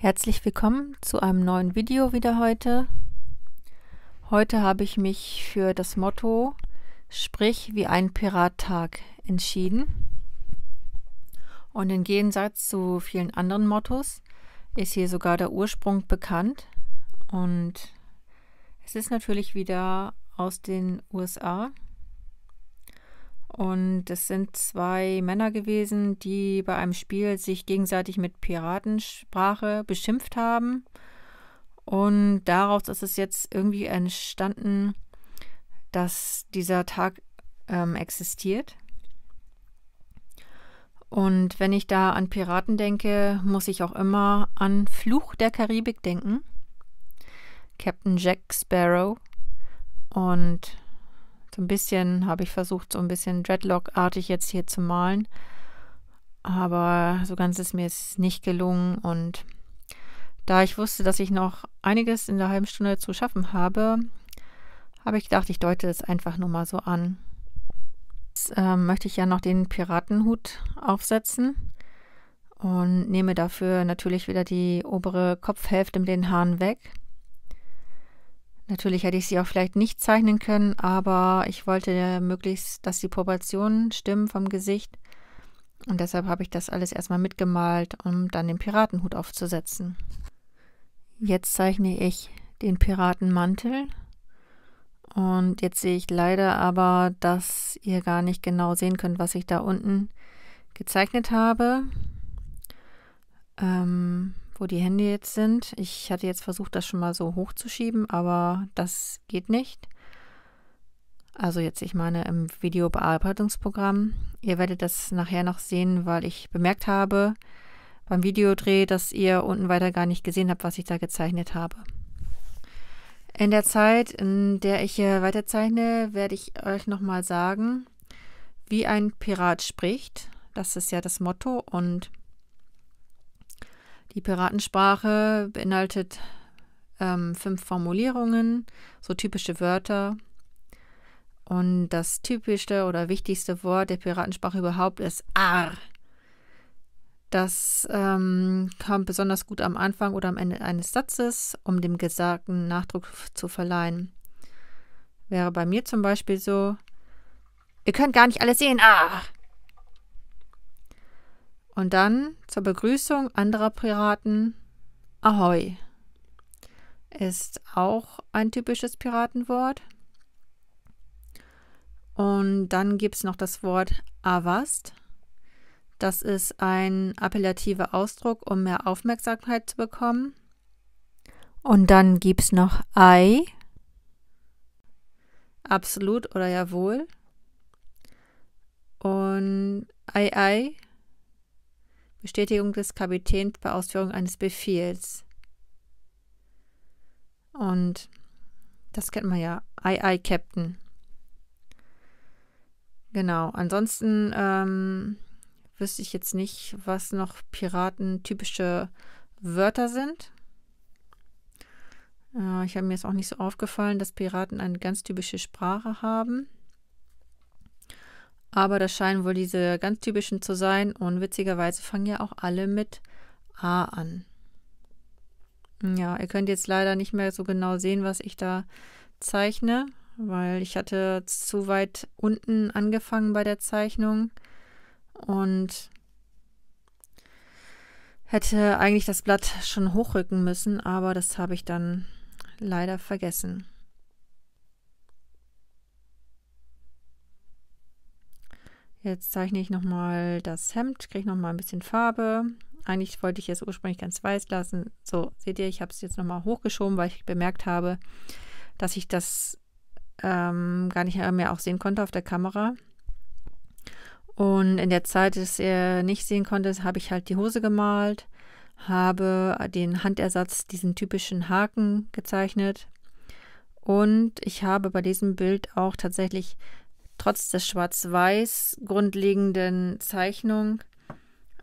Herzlich willkommen zu einem neuen Video wieder heute. Heute habe ich mich für das Motto Sprich wie ein Pirattag entschieden. Und im Gegensatz zu vielen anderen Mottos ist hier sogar der Ursprung bekannt. Und es ist natürlich wieder aus den USA. Und es sind zwei Männer gewesen, die bei einem Spiel sich gegenseitig mit Piratensprache beschimpft haben. Und daraus ist es jetzt irgendwie entstanden, dass dieser Tag ähm, existiert. Und wenn ich da an Piraten denke, muss ich auch immer an Fluch der Karibik denken. Captain Jack Sparrow. Und so ein bisschen habe ich versucht, so ein bisschen Dreadlock-artig jetzt hier zu malen. Aber so ganz ist mir es nicht gelungen. Und da ich wusste, dass ich noch einiges in der halben Stunde zu schaffen habe, habe ich gedacht, ich deute es einfach nur mal so an. Jetzt äh, möchte ich ja noch den Piratenhut aufsetzen und nehme dafür natürlich wieder die obere Kopfhälfte mit den Haaren weg. Natürlich hätte ich sie auch vielleicht nicht zeichnen können, aber ich wollte möglichst, dass die Proportionen stimmen vom Gesicht. Und deshalb habe ich das alles erstmal mitgemalt, um dann den Piratenhut aufzusetzen. Jetzt zeichne ich den Piratenmantel. Und jetzt sehe ich leider aber, dass ihr gar nicht genau sehen könnt, was ich da unten gezeichnet habe. Ähm, wo die Hände jetzt sind. Ich hatte jetzt versucht, das schon mal so hochzuschieben, aber das geht nicht. Also jetzt, ich meine, im Videobearbeitungsprogramm. Ihr werdet das nachher noch sehen, weil ich bemerkt habe beim Videodreh, dass ihr unten weiter gar nicht gesehen habt, was ich da gezeichnet habe. In der Zeit, in der ich hier weiterzeichne, werde ich euch nochmal sagen, wie ein Pirat spricht. Das ist ja das Motto und die Piratensprache beinhaltet ähm, fünf Formulierungen, so typische Wörter. Und das typischste oder wichtigste Wort der Piratensprache überhaupt ist ar. Das ähm, kommt besonders gut am Anfang oder am Ende eines Satzes, um dem Gesagten Nachdruck zu verleihen. Wäre bei mir zum Beispiel so: Ihr könnt gar nicht alles sehen. Ar! Und dann zur Begrüßung anderer Piraten Ahoi. Ist auch ein typisches Piratenwort. Und dann gibt es noch das Wort Avast. Das ist ein appellativer Ausdruck, um mehr Aufmerksamkeit zu bekommen. Und dann gibt es noch Ei. Absolut oder jawohl. Und Ei Ei Bestätigung des Kapitäns bei Ausführung eines Befehls. Und das kennt man ja. Ei, ei, Captain. Genau. Ansonsten ähm, wüsste ich jetzt nicht, was noch Piraten typische Wörter sind. Äh, ich habe mir jetzt auch nicht so aufgefallen, dass Piraten eine ganz typische Sprache haben. Aber das scheinen wohl diese ganz typischen zu sein und witzigerweise fangen ja auch alle mit A an. Ja, ihr könnt jetzt leider nicht mehr so genau sehen, was ich da zeichne, weil ich hatte zu weit unten angefangen bei der Zeichnung und hätte eigentlich das Blatt schon hochrücken müssen, aber das habe ich dann leider vergessen. Jetzt zeichne ich nochmal das Hemd, kriege nochmal ein bisschen Farbe. Eigentlich wollte ich es ursprünglich ganz weiß lassen. So, seht ihr, ich habe es jetzt nochmal hochgeschoben, weil ich bemerkt habe, dass ich das ähm, gar nicht mehr auch sehen konnte auf der Kamera. Und in der Zeit, dass er nicht sehen konnte, habe ich halt die Hose gemalt, habe den Handersatz, diesen typischen Haken gezeichnet. Und ich habe bei diesem Bild auch tatsächlich trotz der schwarz-weiß grundlegenden Zeichnung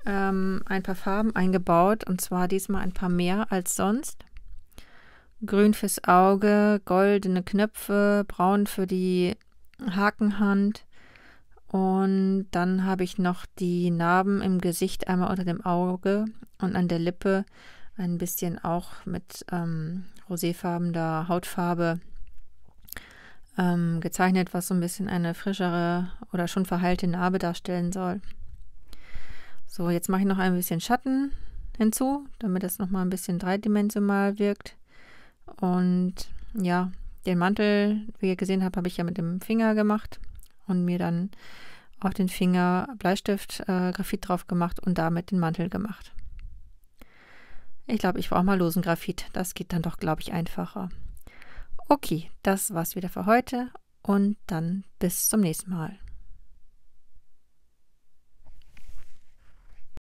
ähm, ein paar Farben eingebaut und zwar diesmal ein paar mehr als sonst. Grün fürs Auge, goldene Knöpfe, braun für die Hakenhand und dann habe ich noch die Narben im Gesicht, einmal unter dem Auge und an der Lippe ein bisschen auch mit ähm, roséfarbener Hautfarbe ähm, gezeichnet, was so ein bisschen eine frischere oder schon verheilte Narbe darstellen soll. So, jetzt mache ich noch ein bisschen Schatten hinzu, damit das nochmal ein bisschen dreidimensional wirkt. Und ja, den Mantel, wie ihr gesehen habt, habe ich ja mit dem Finger gemacht und mir dann auf den Finger Bleistift äh, Graphit drauf gemacht und damit den Mantel gemacht. Ich glaube, ich brauche mal losen Graphit. Das geht dann doch, glaube ich, einfacher. Okay, das war's wieder für heute und dann bis zum nächsten Mal.